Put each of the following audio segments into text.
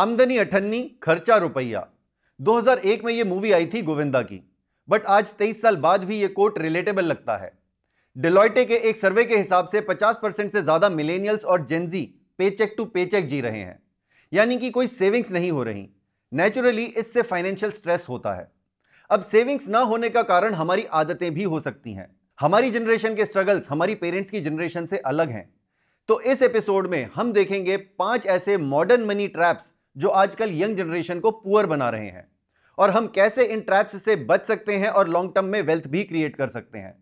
आमदनी अठन्नी खर्चा रुपया 2001 में ये मूवी आई थी गोविंदा की बट आज 23 साल बाद भी ये कोट रिलेटेबल लगता है डिलॉयटे के एक सर्वे के हिसाब से 50 परसेंट से ज़्यादा मिलेनियल्स और जेंजी पेचेक टू पेचेक जी रहे हैं यानी कि कोई सेविंग्स नहीं हो रही नेचुरली इससे फाइनेंशियल स्ट्रेस होता है अब सेविंग्स ना होने का कारण हमारी आदतें भी हो सकती हैं हमारी जनरेशन के स्ट्रगल्स हमारी पेरेंट्स की जनरेशन से अलग हैं तो इस एपिसोड में हम देखेंगे पांच ऐसे मॉडर्न मनी ट्रैप्स जो आजकल यंग जनरेशन को पुअर बना रहे हैं और हम कैसे इन ट्रैप्स से बच सकते हैं और लॉन्ग टर्म में वेल्थ भी क्रिएट कर सकते हैं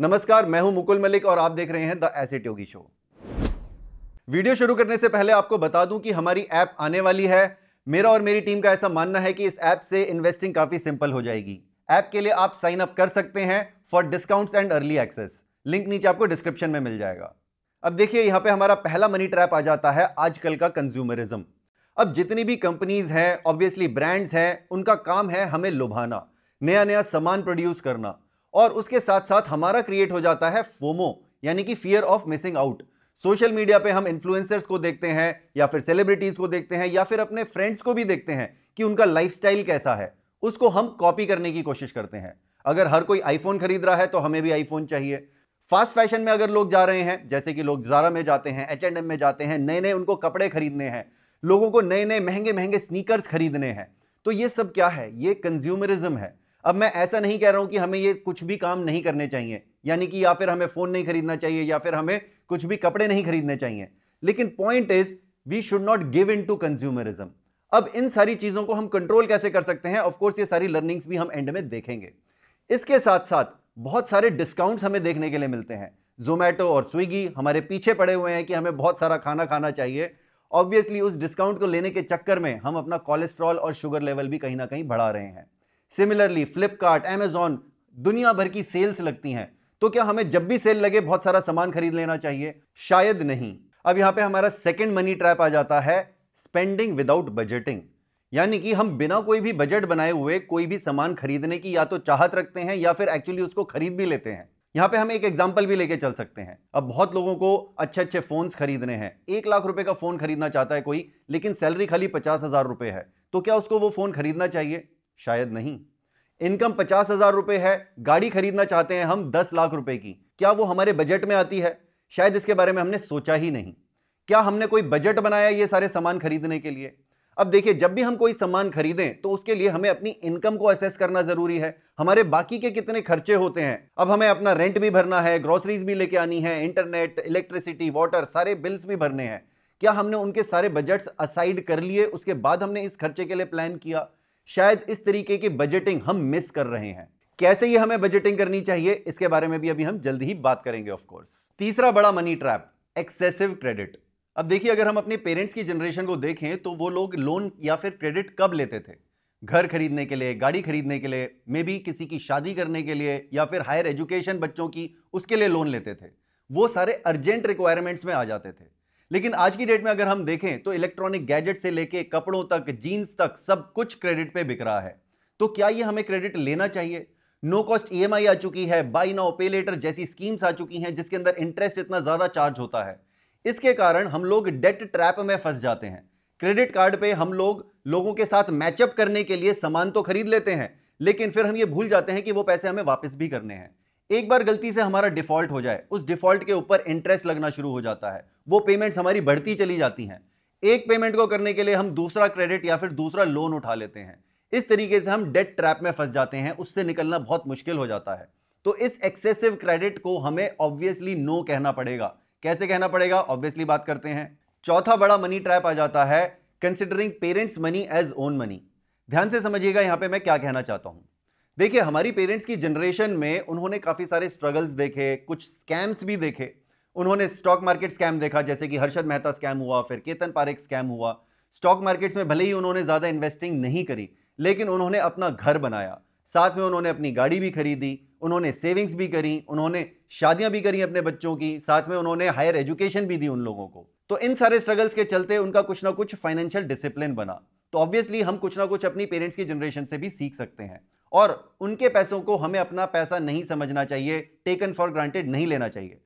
नमस्कार मैं हूं मुकुल मलिक और आप देख रहे हैं the acid yogi show video शुरू करने से पहले आपको बता दूं कि हमारी ऐप आने वाली है मेरा और मेरी टीम का ऐसा मानना है कि इस ऐप से इन्वेस्टिंग काफी सिंपल हो जाएगी ऐप के लिए आप साइन अप कर सकते हैं for discounts and early access link नीचे आपको डिस्क्रिप्शन में मिल जाएगा अब देखिए यहां पे हमारा पहला मनी ट्रैप आ जाता है आजकल का कंज्यूमरिज्म अब जितनी भी कंपनीज हैं ऑब्वियसली ब्रांड्स हैं उनका काम है हमें लुभाना नया नया सामान प्रोड्यूस करना और उसके साथ साथ हमारा क्रिएट हो जाता है फोमो यानी कि fear of missing out social media पे हम इन्फ्लुएंसर्स को देखते हैं या फिर सेलिब्रिटीज को देखते हैं या फिर अपने फ्रेंड्स को भी देखते हैं कि उनका लाइफस्टाइल कैसा है उसको हम कॉपी करने की कोशिश करते हैं अगर हर कोई आईफोन खरीद रहा है तो हमें भी आईफोन चाहिए फास्ट फैशन में अगर लोग जा रहे हैं जैसे कि लोग जारा में जाते हैं एच एंड एम में जाते हैं नए नए उनको कपड़े खरीदने हैं लोगों को नए नए महंगे महंगे स्नीकर्स खरीदने हैं तो ये सब क्या है ये कंज्यूमरिज्म है अब मैं ऐसा नहीं कह रहा हूं कि हमें ये कुछ भी काम नहीं करने चाहिए यानी कि या फिर हमें फोन नहीं खरीदना चाहिए या फिर हमें कुछ भी कपड़े नहीं खरीदने चाहिए लेकिन point is we should not give in to consumerism अब इन सारी चीजों को हम कंट्रोल कैसे कर सकते हैं ऑफकोर्स ये सारी लर्निंग्स भी हम एंड में देखेंगे इसके साथ साथ बहुत सारे डिस्काउंट्स हमें देखने के लिए मिलते हैं जोमेटो और स्विगी हमारे पीछे पड़े हुए हैं कि हमें बहुत सारा खाना खाना चाहिए ऑब्वियसली उस डिस्काउंट को लेने के चक्कर में हम अपना कोलेस्ट्रॉल और शुगर लेवल भी कहीं ना कहीं बढ़ा रहे हैं सिमिलरली फ्लिपकार्ट एमेजॉन दुनिया भर की सेल्स लगती हैं तो क्या हमें जब भी सेल लगे बहुत सारा सामान खरीद लेना चाहिए शायद नहीं अब यहां पे हमारा सेकेंड मनी ट्रैप आ जाता है स्पेंडिंग विदाउट बजटिंग यानी कि हम बिना कोई भी बजट बनाए हुए कोई भी सामान खरीदने की या तो चाहत रखते हैं या फिर एक्चुअली उसको खरीद भी लेते हैं यहां पे हम एक एग्जाम्पल भी लेके चल सकते हैं अब बहुत लोगों को अच्छे अच्छे फोन खरीदने हैं एक लाख रुपए का फोन खरीदना चाहता है कोई लेकिन सैलरी खाली पचास हजार रुपए है तो क्या उसको वो फोन खरीदना चाहिए शायद नहीं इनकम पचास हजार रुपए है गाड़ी खरीदना चाहते हैं हम दस लाख रुपए की क्या वो हमारे बजट में आती है शायद इसके बारे में हमने सोचा ही नहीं क्या हमने कोई बजट बनाया ये सारे सामान खरीदने के लिए अब देखिए जब भी हम कोई सामान खरीदें तो उसके लिए हमें अपनी इनकम को असेस करना जरूरी है हमारे बाकी के कितने खर्चे होते हैं अब हमें अपना रेंट भी भरना है ग्रोसरीज भी लेके आनी है इंटरनेट इलेक्ट्रिसिटी वाटर सारे बिल्स भी भरने हैं क्या हमने उनके सारे बजट्स असाइड कर लिए उसके बाद हमने इस खर्चे के लिए प्लान किया शायद इस तरीके की बजटिंग हम मिस कर रहे हैं कैसे ये हमें बजटिंग करनी चाहिए इसके बारे में भी अभी हम जल्द ही बात करेंगे ऑफकोर्स तीसरा बड़ा मनी ट्रैप एक्सेसिव क्रेडिट अब देखिए अगर हम अपने पेरेंट्स की जनरेशन को देखें तो वो लोग लोन या फिर क्रेडिट कब लेते थे घर खरीदने के लिए गाड़ी खरीदने के लिए मे बी किसी की शादी करने के लिए या फिर हायर एजुकेशन बच्चों की उसके लिए लोन लेते थे वो सारे अर्जेंट रिक्वायरमेंट्स में आ जाते थे लेकिन आज की डेट में अगर हम देखें तो इलेक्ट्रॉनिक गैजेट से लेके कपड़ों तक जीन्स तक सब कुछ क्रेडिट पे बिक रहा है तो क्या ये हमें क्रेडिट लेना चाहिए नो कॉस्ट ईएमआई आ चुकी है बाई नाउ पे लेटर जैसी स्कीम्स आ चुकी हैं जिसके अंदर इंटरेस्ट इतना ज़्यादा चार्ज होता है इसके कारण हम लोग डेट ट्रैप में फंस जाते हैं क्रेडिट कार्ड पे हम लोग लोगों के साथ मैचअप करने के लिए सामान तो खरीद लेते हैं लेकिन फिर हम ये भूल जाते हैं कि वो पैसे हमें वापस भी करने हैं एक बार गलती से हमारा डिफॉल्ट हो जाए उस डिफॉल्ट के ऊपर इंटरेस्ट लगना शुरू हो जाता है वो पेमेंट्स हमारी बढ़ती चली जाती हैं एक पेमेंट को करने के लिए हम दूसरा क्रेडिट या फिर दूसरा लोन उठा लेते हैं इस तरीके से हम डेट ट्रैप में फंस जाते हैं उससे निकलना बहुत मुश्किल हो जाता है तो इस एक्सेसिव क्रेडिट को हमें ऑब्वियसली नो कहना पड़ेगा कैसे कहना पड़ेगा ऑब्वियसली बात करते हैं चौथा बड़ा मनी ट्रैप आ जाता है considering parents money as own money ध्यान से समझिएगा यहां पे मैं क्या कहना चाहता हूं देखिए हमारी पेरेंट्स की जनरेशन में उन्होंने काफी सारे स्ट्रगल्स देखे कुछ स्कैम्स भी देखे उन्होंने स्टॉक मार्केट स्कैम देखा जैसे कि हर्षद मेहता स्कैम हुआ फिर केतन पारेख स्कैम हुआ स्टॉक मार्केट्स में भले ही उन्होंने ज़्यादा इन्वेस्टिंग नहीं करी लेकिन उन्होंने अपना घर बनाया साथ में उन्होंने अपनी गाड़ी भी खरीदी उन्होंने सेविंग्स भी करी उन्होंने शादियां भी करी अपने बच्चों की साथ में उन्होंने हायर एजुकेशन भी दी उन लोगों को तो इन सारे स्ट्रगल्स के चलते उनका कुछ ना कुछ फाइनेंशियल डिसिप्लिन बना तो ऑब्वियसली हम कुछ ना कुछ अपनी पेरेंट्स की जनरेशन से भी सीख सकते हैं और उनके पैसों को हमें अपना पैसा नहीं समझना चाहिए टेकन फॉर ग्रांटेड नहीं लेना चाहिए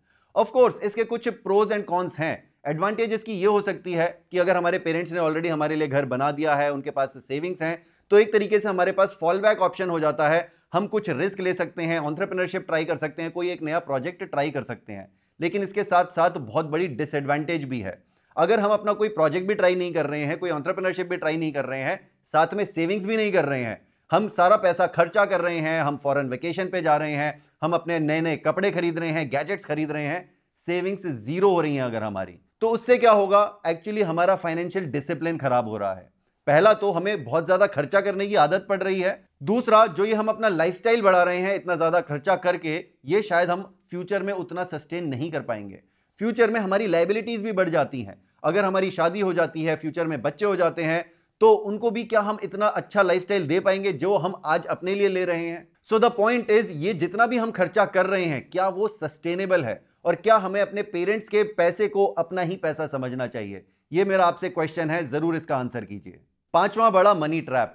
ऑफकोर्स इसके कुछ प्रोज एंड कॉन्स हैं एडवांटेज इसकी ये हो सकती है कि अगर हमारे पेरेंट्स ने ऑलरेडी हमारे लिए घर बना दिया है उनके पास सेविंग्स हैं तो एक तरीके से हमारे पास फॉल बैक ऑप्शन हो जाता है हम कुछ रिस्क ले सकते हैं ऑन्ट्रप्रिनरशिप ट्राई कर सकते हैं कोई एक नया प्रोजेक्ट ट्राई कर सकते हैं लेकिन इसके साथ साथ बहुत बड़ी डिसएडवांटेज भी है अगर हम अपना कोई प्रोजेक्ट भी ट्राई नहीं कर रहे हैं कोई ऑन्ट्रप्रनरशिप भी ट्राई नहीं कर रहे हैं साथ में सेविंग्स भी नहीं कर रहे हैं हम सारा पैसा खर्चा कर रहे हैं हम फॉरन वेकेशन पे जा रहे हैं हम अपने नए नए कपड़े खरीद रहे हैं गैजेट्स खरीद रहे हैं सेविंग्स जीरो हो रही हैं अगर हमारी तो उससे क्या होगा एक्चुअली हमारा फाइनेंशियल डिसिप्लिन खराब हो रहा है पहला तो हमें बहुत ज़्यादा खर्चा करने की आदत पड़ रही है दूसरा जो ये हम अपना लाइफस्टाइल बढ़ा रहे हैं इतना ज़्यादा खर्चा करके ये शायद हम फ्यूचर में उतना सस्टेन नहीं कर पाएंगे फ्यूचर में हमारी लाइबिलिटीज़ भी बढ़ जाती हैं अगर हमारी शादी हो जाती है फ्यूचर में बच्चे हो जाते हैं तो उनको भी क्या हम इतना अच्छा लाइफस्टाइल दे पाएंगे जो हम आज अपने लिए ले रहे हैं सो द पॉइंट इज ये जितना भी हम खर्चा कर रहे हैं क्या वो सस्टेनेबल है और क्या हमें अपने पेरेंट्स के पैसे को अपना ही पैसा समझना चाहिए ये मेरा आपसे क्वेश्चन है जरूर इसका आंसर कीजिए पांचवा बड़ा money trap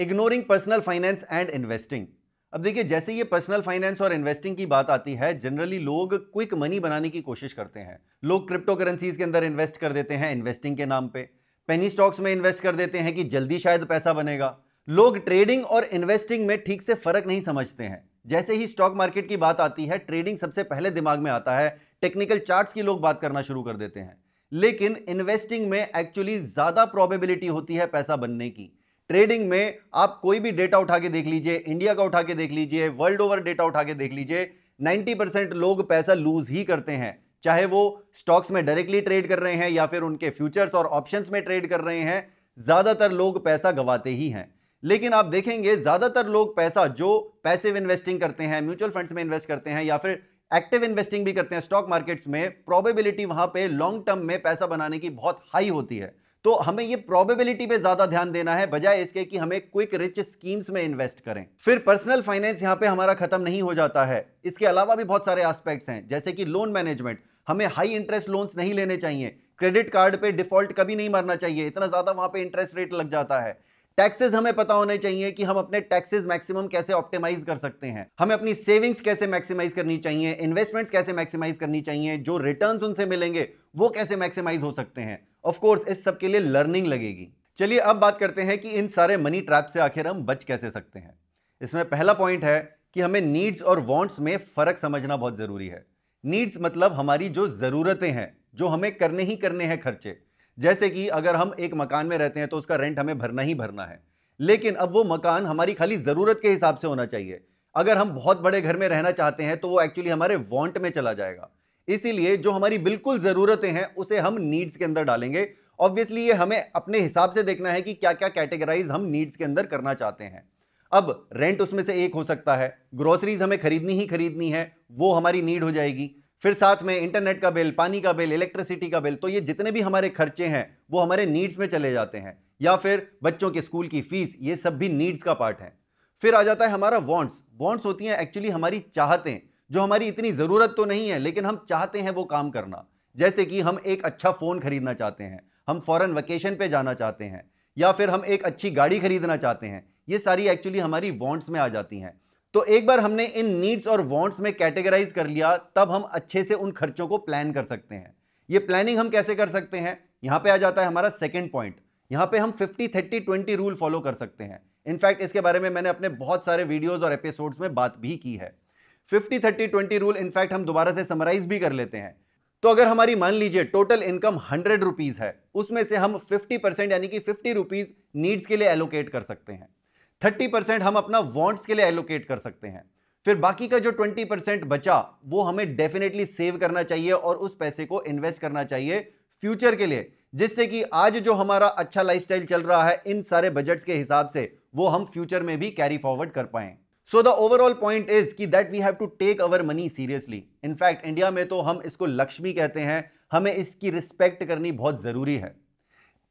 ignoring personal finance and investing अब देखिए जैसे ये पर्सनल फाइनेंस और इन्वेस्टिंग की बात आती है जनरली लोग क्विक मनी बनाने की कोशिश करते हैं लोग क्रिप्टो करेंसीज के अंदर इन्वेस्ट कर देते हैं इन्वेस्टिंग के नाम पे पेनी स्टॉक्स में इन्वेस्ट कर देते हैं कि जल्दी शायद पैसा बनेगा लोग ट्रेडिंग और इन्वेस्टिंग में ठीक से फर्क नहीं समझते हैं जैसे ही स्टॉक मार्केट की बात आती है ट्रेडिंग सबसे पहले दिमाग में आता है टेक्निकल चार्ट्स की लोग बात करना शुरू कर देते हैं लेकिन इन्वेस्टिंग में एक्चुअली ज़्यादा प्रोबेबिलिटी होती है पैसा बनने की ट्रेडिंग में आप कोई भी डेटा उठा के देख लीजिए इंडिया का उठा के देख लीजिए वर्ल्ड ओवर डेटा उठा के देख लीजिए 90 परसेंट लोग पैसा लूज ही करते हैं चाहे वो स्टॉक्स में डायरेक्टली ट्रेड कर रहे हैं या फिर उनके फ्यूचर्स और ऑप्शंस में ट्रेड कर रहे हैं ज़्यादातर लोग पैसा गंवाते ही हैं लेकिन आप देखेंगे ज़्यादातर लोग पैसा जो पैसिव इन्वेस्टिंग करते हैं म्यूचुअल फंड्स में इन्वेस्ट करते हैं या फिर एक्टिव इन्वेस्टिंग भी करते हैं स्टॉक मार्केट्स में प्रोबेबिलिटी वहां पे लॉन्ग टर्म में पैसा बनाने की बहुत हाई होती है तो हमें ये प्रोबेबिलिटी पे ज्यादा ध्यान देना है बजाय इसके कि हमें क्विक रिच स्कीम्स में इन्वेस्ट करें फिर पर्सनल फाइनेंस यहाँ पे हमारा खत्म नहीं हो जाता है इसके अलावा भी बहुत सारे एस्पेक्ट्स हैं जैसे कि लोन मैनेजमेंट हमें हाई इंटरेस्ट लोन्स नहीं लेने चाहिए क्रेडिट कार्ड पे डिफॉल्ट कभी नहीं मारना चाहिए इतना ज्यादा वहां पे इंटरेस्ट रेट लग जाता है टैक्सेस हमें पता होने चाहिए कि हम अपने टैक्सेस मैक्सिमम कैसे ऑप्टिमाइज कर सकते हैं हमें अपनी सेविंग्स कैसे मैक्सिमाइज करनी चाहिए इन्वेस्टमेंट्स कैसे मैक्सिमाइज करनी चाहिए जो रिटर्न्स उनसे मिलेंगे वो कैसे मैक्सिमाइज हो सकते हैं ऑफ कोर्स इस सब के लिए लर्निंग लगेगी चलिए अब बात करते हैं कि इन सारे मनी ट्रैप से आखिर हम बच कैसे सकते हैं इसमें पहला पॉइंट है कि हमें नीड्स और वॉन्ट्स में फर्क समझना बहुत जरूरी है नीड्स मतलब हमारी जो जरूरतें हैं जो हमें करने ही करने हैं खर्चे जैसे कि अगर हम एक मकान में रहते हैं तो उसका रेंट हमें भरना ही भरना है लेकिन अब वो मकान हमारी खाली ज़रूरत के हिसाब से होना चाहिए अगर हम बहुत बड़े घर में रहना चाहते हैं तो वो एक्चुअली हमारे वॉन्ट में चला जाएगा इसीलिए जो हमारी बिल्कुल ज़रूरतें हैं उसे हम नीड्स के अंदर डालेंगे ऑब्वियसली ये हमें अपने हिसाब से देखना है कि क्या क्या कैटेगराइज हम नीड्स के अंदर करना चाहते हैं अब रेंट उसमें से एक हो सकता है ग्रोसरीज हमें खरीदनी ही खरीदनी है वो हमारी नीड हो जाएगी फिर साथ में इंटरनेट का बिल पानी का बिल इलेक्ट्रिसिटी का बिल तो ये जितने भी हमारे खर्चे हैं वो हमारे नीड्स में चले जाते हैं या फिर बच्चों के स्कूल की फीस ये सब भी नीड्स का पार्ट है फिर आ जाता है हमारा वॉन्ट्स वॉन्ट्स होती हैं एक्चुअली हमारी चाहतें जो हमारी इतनी ज़रूरत तो नहीं है लेकिन हम चाहते हैं वो काम करना जैसे कि हम एक अच्छा फ़ोन खरीदना चाहते हैं हम फॉरन वकेशन पे जाना चाहते हैं या फिर हम एक अच्छी गाड़ी खरीदना चाहते हैं ये सारी एक्चुअली हमारी वॉन्ट्स में आ जाती हैं तो एक बार हमने इन नीड्स और वांट्स में कैटेगराइज कर लिया तब हम अच्छे से उन खर्चों को प्लान कर सकते हैं ये प्लानिंग हम कैसे कर सकते हैं यहां पे आ जाता है हमारा सेकेंड पॉइंट यहां पे हम fifty thirty twenty rule follow कर सकते हैं इनफैक्ट इसके बारे में मैंने अपने बहुत सारे वीडियोज और एपिसोड्स में बात भी की है fifty thirty twenty rule in fact हम दोबारा से समराइज भी कर लेते हैं तो अगर हमारी मान लीजिए टोटल इनकम हंड्रेड रुपीज़ है उसमें से हम फिफ्टी परसेंट यानी कि फिफ्टी रुपीज़ नीड्स के लिए एलोकेट कर सकते हैं थर्टी परसेंट हम अपना वॉन्ट्स के लिए एलोकेट कर सकते हैं फिर बाकी का जो ट्वेंटी परसेंट बचा वो हमें डेफिनेटली सेव करना चाहिए और उस पैसे को इन्वेस्ट करना चाहिए फ्यूचर के लिए जिससे कि आज जो हमारा अच्छा लाइफस्टाइल चल रहा है इन सारे बजट्स के हिसाब से वो हम फ्यूचर में भी कैरी फॉरवर्ड कर पाए so the overall point is की that we have to take our money seriously in fact India में तो हम इसको लक्ष्मी कहते हैं हमें इसकी रिस्पेक्ट करनी बहुत जरूरी है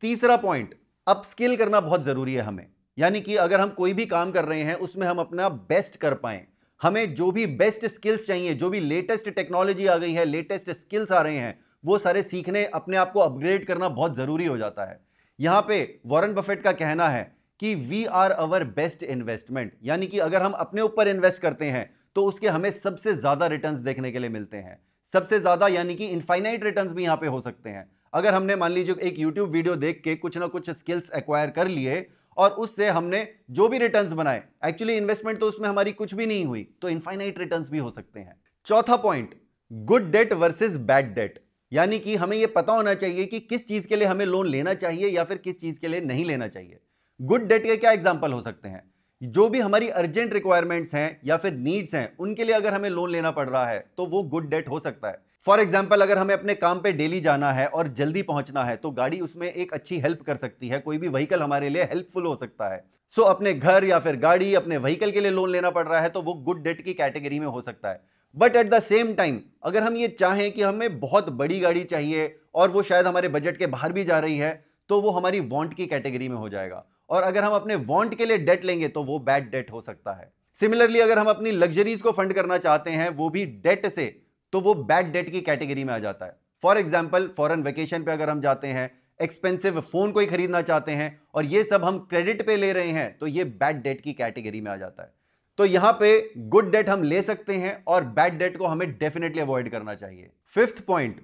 तीसरा पॉइंट अपस्किल करना बहुत जरूरी है हमें यानी कि अगर हम कोई भी काम कर रहे हैं उसमें हम अपना बेस्ट कर पाए हमें जो भी बेस्ट स्किल्स चाहिए जो भी लेटेस्ट टेक्नोलॉजी आ गई है लेटेस्ट स्किल्स आ रहे हैं वो सारे सीखने अपने आप को अपग्रेड करना बहुत ज़रूरी हो जाता है यहां पे वॉरेन बफेट का कहना है कि we are our best investment यानी कि अगर हम अपने ऊपर इन्वेस्ट करते हैं तो उसके हमें सबसे ज़्यादा रिटर्न्स देखने के लिए मिलते हैं सबसे ज़्यादा यानी कि इनफाइनाइट रिटर्न भी यहाँ पे हो सकते हैं अगर हमने मान लीजिए एक यूट्यूब वीडियो देख के कुछ ना कुछ स्किल्स एक्वायर कर लिए और उससे हमने जो भी रिटर्न्स बनाए एक्चुअली इन्वेस्टमेंट तो उसमें हमारी कुछ भी नहीं हुई तो इनफाइनाइट रिटर्न्स भी हो सकते हैं चौथा point good debt versus bad debt यानी कि हमें यह पता होना चाहिए कि किस चीज के लिए हमें लोन लेना चाहिए या फिर किस चीज के लिए नहीं लेना चाहिए गुड डेट के क्या एग्जाम्पल हो सकते हैं जो भी हमारी अर्जेंट रिक्वायरमेंट्स हैं या फिर नीड्स हैं उनके लिए अगर हमें लोन लेना पड़ रहा है तो वो गुड डेट हो सकता है फॉर एग्जाम्पल अगर हमें अपने काम पे डेली जाना है और जल्दी पहुंचना है तो गाड़ी उसमें एक अच्छी हेल्प कर सकती है कोई भी व्हीकल हमारे लिए हेल्पफुल हो सकता है सो so, अपने घर या फिर गाड़ी अपने व्हीकल के लिए लोन लेना पड़ रहा है तो वो गुड डेट की कैटेगरी में हो सकता है but at the same time अगर हम ये चाहें कि हमें बहुत बड़ी गाड़ी चाहिए और वो शायद हमारे बजट के बाहर भी जा रही है तो वो हमारी वॉन्ट की कैटेगरी में हो जाएगा और अगर हम अपने वॉन्ट के लिए डेट लेंगे तो वो बैड डेट हो सकता है सिमिलरली अगर हम अपनी लग्जरीज को फंड करना चाहते हैं वो भी डेट से तो वो बैड डेट की कैटेगरी में आ जाता है फॉर एग्जाम्पल फॉरन वेकेशन पे अगर हम जाते हैं एक्सपेंसिव फोन कोई खरीदना चाहते हैं और ये सब हम क्रेडिट पे ले रहे हैं तो ये बैड डेट की कैटेगरी में आ जाता है तो यहां पे गुड डेट हम ले सकते हैं और बैड डेट को हमें डेफिनेटली अवॉइड करना चाहिए fifth point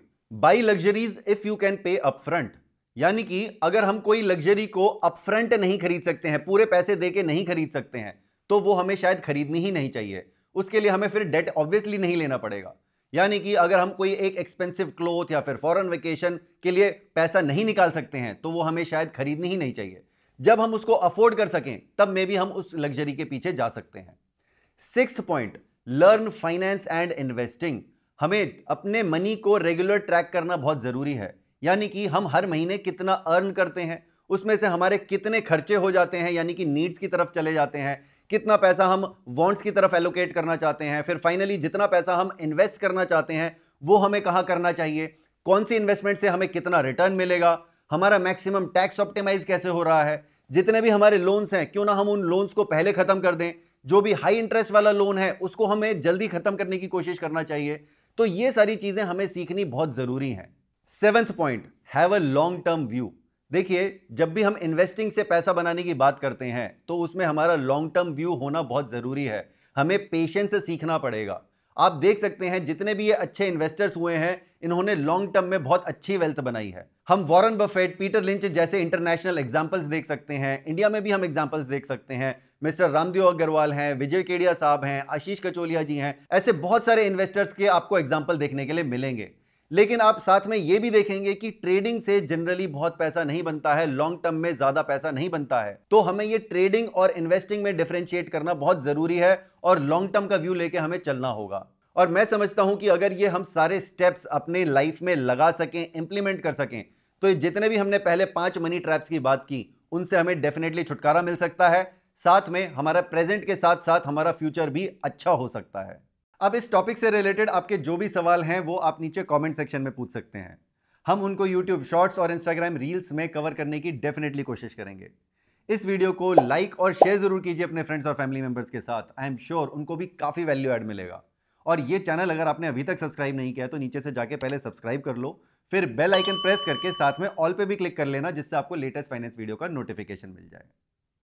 buy luxuries if you can pay upfront यानी कि अगर हम कोई लग्जरी को अपफ्रंट नहीं खरीद सकते हैं पूरे पैसे दे के नहीं खरीद सकते हैं तो वो हमें शायद खरीदनी ही नहीं चाहिए उसके लिए हमें फिर डेट ऑब्वियसली नहीं लेना पड़ेगा यानी कि अगर हम कोई एक एक्सपेंसिव क्लोथ या फिर फॉरेन वेकेशन के लिए पैसा नहीं निकाल सकते हैं तो वो हमें शायद खरीदनी ही नहीं चाहिए जब हम उसको अफोर्ड कर सकें तब मे भी हम उस लग्जरी के पीछे जा सकते हैं six point learn finance and investing हमें अपने मनी को रेगुलर ट्रैक करना बहुत ज़रूरी है यानी कि हम हर महीने कितना अर्न करते हैं उसमें से हमारे कितने खर्चे हो जाते हैं यानी कि नीड्स की तरफ चले जाते हैं कितना पैसा हम बॉन्ड्स की तरफ एलोकेट करना चाहते हैं फिर फाइनली जितना पैसा हम इन्वेस्ट करना चाहते हैं वो हमें कहाँ करना चाहिए कौन सी इन्वेस्टमेंट से हमें कितना रिटर्न मिलेगा हमारा मैक्सिमम टैक्स ऑप्टिमाइज कैसे हो रहा है जितने भी हमारे लोन्स हैं क्यों ना हम उन लोन्स को पहले खत्म कर दें जो भी हाई इंटरेस्ट वाला लोन है उसको हमें जल्दी खत्म करने की कोशिश करना चाहिए तो ये सारी चीजें हमें सीखनी बहुत जरूरी हैं seventh point have a long term view देखिए जब भी हम इन्वेस्टिंग से पैसा बनाने की बात करते हैं तो उसमें हमारा लॉन्ग टर्म व्यू होना बहुत ज़रूरी है हमें पेशेंस से सीखना पड़ेगा आप देख सकते हैं जितने भी ये अच्छे इन्वेस्टर्स हुए हैं इन्होंने लॉन्ग टर्म में बहुत अच्छी वेल्थ बनाई है हम वॉरेन बफेट पीटर लिंच जैसे इंटरनेशनल एग्जाम्पल्स देख सकते हैं इंडिया में भी हम एग्जाम्पल्स देख सकते हैं मिस्टर रामदेव अग्रवाल हैं विजय केडिया साहब हैं आशीष कचोलिया जी हैं ऐसे बहुत सारे इन्वेस्टर्स के आपको एग्जाम्पल देखने के लिए मिलेंगे लेकिन आप साथ में ये भी देखेंगे कि ट्रेडिंग से जनरली बहुत पैसा नहीं बनता है लॉन्ग टर्म में ज्यादा पैसा नहीं बनता है तो हमें ये ट्रेडिंग और इन्वेस्टिंग में डिफ्रेंशिएट करना बहुत जरूरी है और लॉन्ग टर्म का व्यू लेके हमें चलना होगा और मैं समझता हूं कि अगर ये हम सारे स्टेप्स अपने लाइफ में लगा सकें इंप्लीमेंट कर सकें तो जितने भी हमने पहले पांच मनी ट्रैप्स की बात की उनसे हमें डेफिनेटली छुटकारा मिल सकता है साथ में हमारा प्रेजेंट के साथ साथ हमारा फ्यूचर भी अच्छा हो सकता है अब इस टॉपिक से रिलेटेड आपके जो भी सवाल हैं वो आप नीचे कमेंट सेक्शन में पूछ सकते हैं हम उनको यूट्यूब शॉर्ट्स और इंस्टाग्राम रील्स में कवर करने की डेफिनेटली कोशिश करेंगे इस वीडियो को लाइक और शेयर जरूर कीजिए अपने फ्रेंड्स और फैमिली मेंबर्स के साथ आई एम श्योर उनको भी काफ़ी वैल्यू एड मिलेगा और ये चैनल अगर आपने अभी तक सब्सक्राइब नहीं किया तो नीचे से जाके पहले सब्सक्राइब कर लो फिर बेल आइकन प्रेस करके साथ में ऑल पे भी क्लिक कर लेना जिससे आपको लेटेस्ट फाइनेंस वीडियो का नोटिफिकेशन मिल जाए